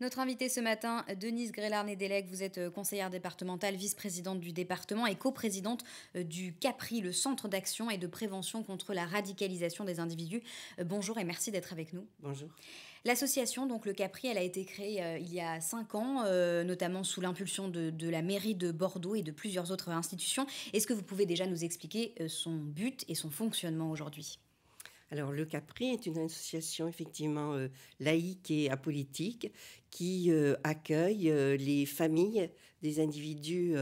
Notre invitée ce matin, Denise grélard nedelec vous êtes euh, conseillère départementale, vice-présidente du département et coprésidente euh, du CAPRI, le Centre d'action et de prévention contre la radicalisation des individus. Euh, bonjour et merci d'être avec nous. Bonjour. L'association, donc le CAPRI, elle a été créée il y a cinq ans, notamment sous l'impulsion de, la mairie de Bordeaux et de plusieurs autres institutions. Est-ce que vous pouvez déjà nous expliquer son but et son fonctionnement aujourd'hui alors le CAPRI est une association effectivement euh, laïque et apolitique qui euh, accueille euh, les familles des individus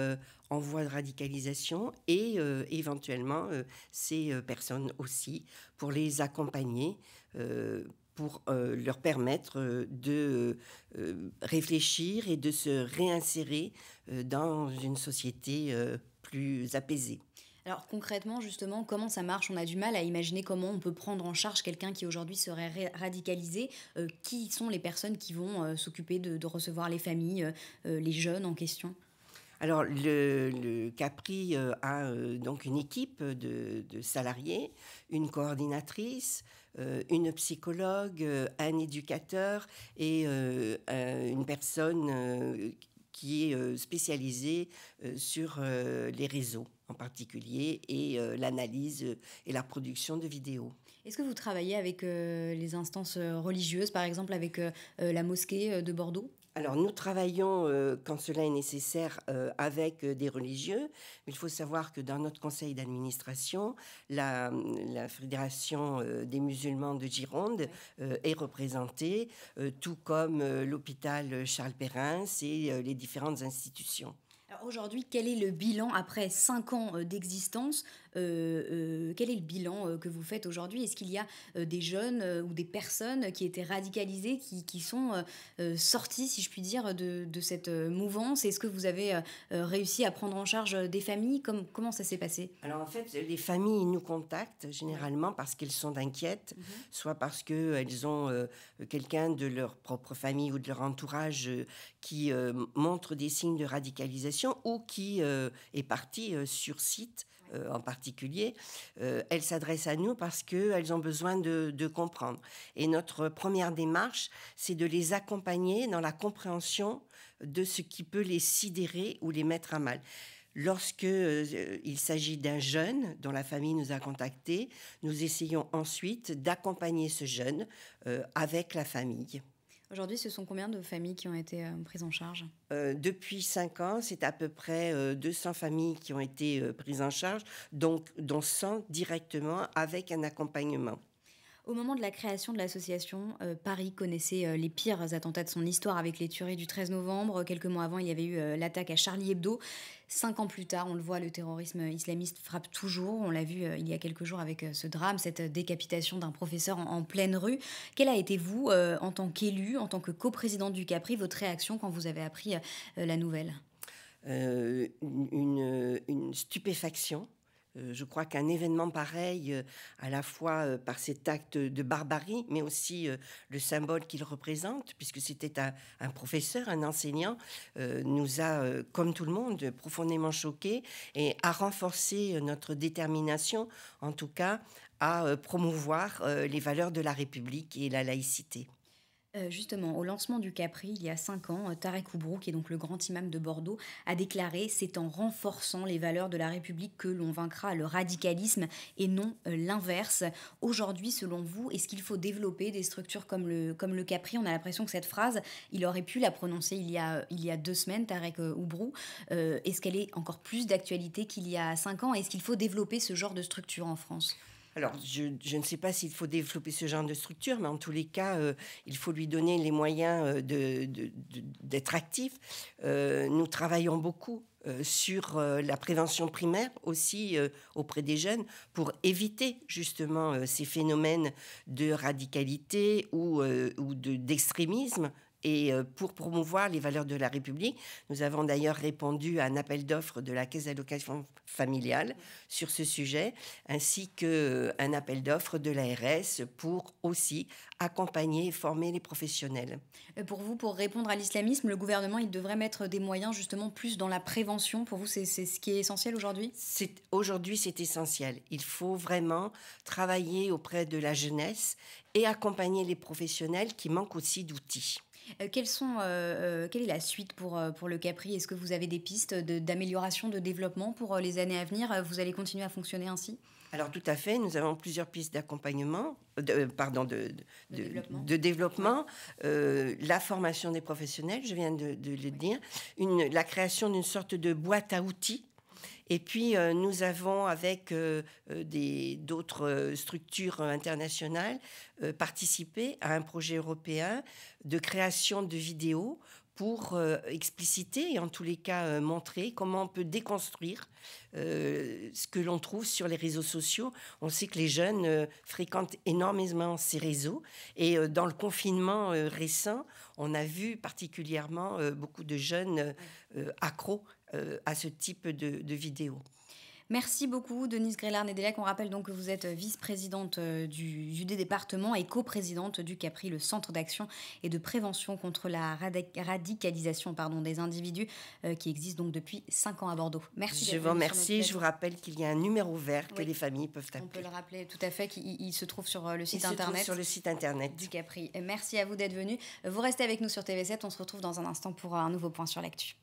en voie de radicalisation et éventuellement ces personnes aussi pour les accompagner pour leur permettre de réfléchir et de se réinsérer dans une société plus apaisée. Alors concrètement, justement, comment ça marche On a du mal à imaginer comment on peut prendre en charge quelqu'un qui aujourd'hui serait radicalisé. Euh, qui sont les personnes qui vont euh, s'occuper de, recevoir les familles, euh, les jeunes en question alors, le, Capri a donc une équipe de, salariés, une coordinatrice, une psychologue, un éducateur et une personne qui est euh, spécialisé euh, sur euh, les réseaux en particulier et l'analyse et la production de vidéos. Est-ce que vous travaillez avec les instances religieuses, par exemple avec la mosquée de Bordeaux alors nous travaillons euh, quand cela est nécessaire euh, avec euh, des religieux, il faut savoir que dans notre conseil d'administration, la, Fédération des musulmans de Gironde est représentée, tout comme l'hôpital Charles Perrin et les différentes institutions. Aujourd'hui, quel est le bilan après cinq ans d'existence euh, euh, quel est le bilan euh, que vous faites aujourd'hui Est-ce qu'il y a des jeunes ou des personnes qui étaient radicalisées, qui, sont sorties, si je puis dire, de, cette mouvance Est-ce que vous avez réussi à prendre en charge des familles Comme, Comment ça s'est passé Alors en fait, les familles nous contactent généralement parce qu'elles sont inquiètes, mmh soit parce qu'elles ont quelqu'un de leur propre famille ou de leur entourage qui montre des signes de radicalisation ou qui est parti sur site euh, en particulier, euh, elles s'adressent à nous parce qu'elles ont besoin de, comprendre. Et notre première démarche, c'est de les accompagner dans la compréhension de ce qui peut les sidérer ou les mettre à mal. Lorsque euh, s'agit d'un jeune dont la famille nous a contactés, nous essayons ensuite d'accompagner ce jeune avec la famille. Aujourd'hui, ce sont combien de familles qui ont été euh, prises en charge euh, Depuis 5 ans, c'est à peu près 200 euh, familles qui ont été prises en charge, donc, dont 100 directement avec un accompagnement. Au moment de la création de l'association, euh, Paris connaissait euh, les pires attentats de son histoire avec les tueries du 13 novembre. Quelques mois avant, il y avait eu euh, l'attaque à Charlie Hebdo. Cinq ans plus tard, on le voit, le terrorisme islamiste frappe toujours. On l'a vu il y a quelques jours avec ce drame, cette décapitation d'un professeur en, pleine rue. Quelle a été, vous, en tant qu'élu, en tant que coprésident du Capri, votre réaction quand vous avez appris la nouvelle une stupéfaction euh, je crois qu'un événement pareil, euh, à la fois euh, par cet acte de barbarie, mais aussi le symbole qu'il représente, puisque c'était un, professeur, un enseignant, nous a, comme tout le monde, profondément choqués et a renforcé notre détermination, en tout cas, à promouvoir les valeurs de la République et la laïcité. Euh, justement, au lancement du Capri, il y a cinq ans, euh, Tarek Oubrou, qui est donc le grand imam de Bordeaux, a déclaré C'est en renforçant les valeurs de la République que l'on vaincra le radicalisme et non euh, l'inverse. Aujourd'hui, selon vous, est-ce qu'il faut développer des structures comme le, comme le Capri On a l'impression que cette phrase, il aurait pu la prononcer il y a, il y a deux semaines, Tarek Oubrou. est-ce qu'elle est encore plus d'actualité qu'il y a cinq ans Est-ce qu'il faut développer ce genre de structure en France alors, je, ne sais pas s'il faut développer ce genre de structure, mais en tous les cas, euh, il faut lui donner les moyens euh, d'être actif. Euh, nous travaillons beaucoup sur la prévention primaire aussi auprès des jeunes pour éviter justement ces phénomènes de radicalité ou d'extrémisme et euh, pour promouvoir les valeurs de la République. Nous avons d'ailleurs répondu à un appel d'offres de la Caisse d'allocation familiale sur ce sujet, ainsi qu'un euh, appel d'offres de l'ARS pour aussi accompagner et former les professionnels. Euh, pour vous, pour répondre à l'islamisme, le gouvernement, il devrait mettre des moyens justement plus dans la prévention. Pour vous, c'est ce qui est essentiel aujourd'hui Aujourd'hui, c'est essentiel. Il faut vraiment travailler auprès de la jeunesse et accompagner les professionnels qui manquent aussi d'outils. Euh, euh, euh, quelle est la suite pour, le Capri Est-ce que vous avez des pistes d'amélioration, de, développement pour les années à venir Vous allez continuer à fonctionner ainsi alors tout à fait, nous avons plusieurs pistes d'accompagnement, pardon, de, développement, la formation des professionnels, je viens de, le dire, la création d'une sorte de boîte à outils et puis, euh, nous avons, avec euh, euh, d'autres structures internationales, participé à un projet européen de création de vidéos pour euh, expliciter et en tous les cas euh, montrer comment on peut déconstruire euh, ce que l'on trouve sur les réseaux sociaux. On sait que les jeunes fréquentent énormément ces réseaux et dans le confinement récent, on a vu particulièrement beaucoup de jeunes accros à ce type de vidéos. Merci beaucoup, Denise Grélard-Nedelec. On rappelle donc que vous êtes euh, vice-présidente euh, du, UD département et co-présidente du CAPRI, le Centre d'action et de prévention contre la radicalisation pardon, des individus euh, qui existe donc depuis 5 ans à Bordeaux. Merci. Je vous remercie. Je vous rappelle qu'il y a un numéro vert que les familles peuvent appeler. On peut le rappeler tout à fait, qu'il se trouve sur le site internet. sur le site internet du CAPRI. Merci à vous d'être venu. Vous restez avec nous sur TV7. On se retrouve dans un instant pour un nouveau point sur l'actu.